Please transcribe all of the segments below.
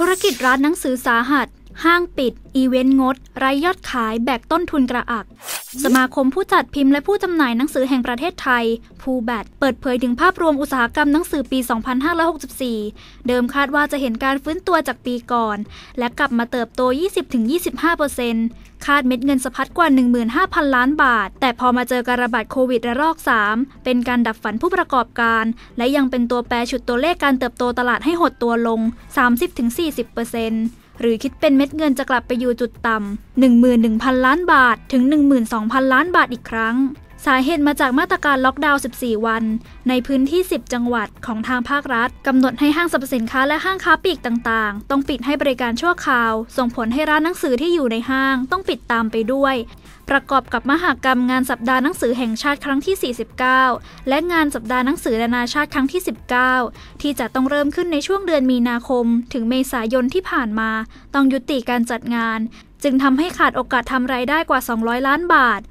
ธุรกิจร้านหนังสือสาหัส ห้างปิด อีเวนต์งดไรายอดขาย แบกต้นทุนกระอัก สมาคมผู้จัดพิมพ์และผู้จำหน่ายหนังสือแห่งประเทศไทยภูแบดเปิดเผยถึงภาพรวมอุตสาหกรรมหนังสือปี 2564 เดิมคาดว่าจะเห็นการฟื้นตัวจากปีก่อน และกลับมาเติบโต 20-25%เคาดเม็ดเงินสะพัดกว่า 15,000 ล้านบาท แต่พอมาเจอการระบาดโควิดระลอก 3 เป็นการดับฝันผู้ประกอบการ และยังเป็นตัวแปรฉุดตัวเลขการเติบโตตลาดให้หดตัวลง 30-40%หรือคิดเป็นเม็ดเงินจะกลับไปอยู่จุดต่ำ11,000 ล้านบาท ถึง 12,000 ล้านบาทอีกครั้งสาเหตุมาจากมาตรการล็อกดาวน์ 14 วัน ในพื้นที่ 10 จังหวัดของทางภาครัฐกำหนดให้ห้างสรรพสินค้าและห้างค้าปลีกต่าง ๆ ต้องปิดให้บริการชั่วคราว ส่งผลให้ร้านหนังสือที่อยู่ในห้างต้องปิดตามไปด้วย ประกอบกับมหากรรมงานสัปดาห์หนังสือแห่งชาติครั้งที่ 49 และงานสัปดาห์หนังสือนานาชาติครั้งที่ 19 ที่จะต้องเริ่มขึ้นในช่วงเดือนมีนาคม ถึงเมษายนที่ผ่านมาต้องยุติการจัดงาน จึงทำให้ขาดโอกาสทำไรายได้กว่า 200 ล้านบาท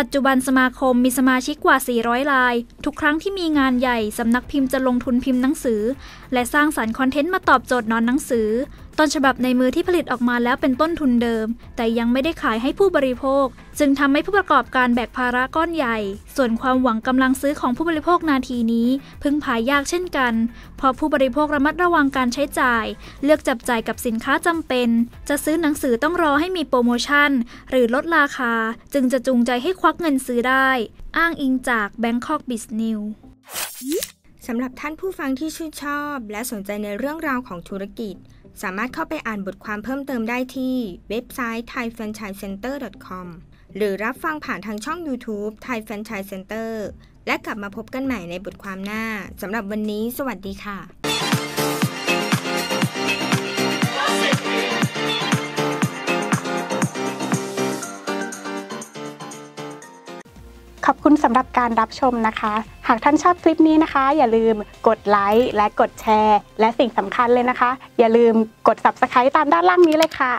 ปัจจุบันสมาคมมีสมาชิกกว่า 400 ราย ทุกครั้งที่มีงานใหญ่ สำนักพิมพ์จะลงทุนพิมพ์หนังสือ และสร้างสารรค์คอนเทนต์มาตอบโจทย์นอนหนังสือต้นฉบับในมือที่ผลิตออกมาแล้วเป็นต้นทุนเดิม แต่ยังไม่ได้ขายให้ผู้บริโภค จึงทำให้ผู้ประกอบการแบกภาระก้อนใหญ่ ส่วนความหวังกำลังซื้อของผู้บริโภคนาทีนี้ พึ่งพายยากเช่นกันเพราะผู้บริโภคระมัดระวังการใช้จ่าย เลือกจับจ่ายกับสินค้าจำเป็น จะซื้อหนังสือต้องรอให้มีโปรโมชั่น หรือลดราคาจึงจะจูงใจให้ควักเงินซื้อได้ อ้างอิงจาก Bangkok b i News สำหรับท่านผู้ฟังที่ชื่นชอบ และสนใจในเรื่องราวของธุรกิจสามารถเข้าไปอ่านบทความเพิ่มเติมได้ที่เว็บไซต์ thaifranchisecenter.com หรือรับฟังผ่านทางช่อง YouTube Thai Franchise Center และกลับมาพบกันใหม่ในบทความหน้า สำหรับวันนี้ สวัสดีค่ะขอบคุณสำหรับการรับชมนะคะ หากท่านชอบคลิปนี้นะคะ อย่าลืมกดไลค์และกดแชร์ และสิ่งสำคัญเลยนะคะ อย่าลืมกด Subscribe ตามด้านล่างนี้เลยค่ะ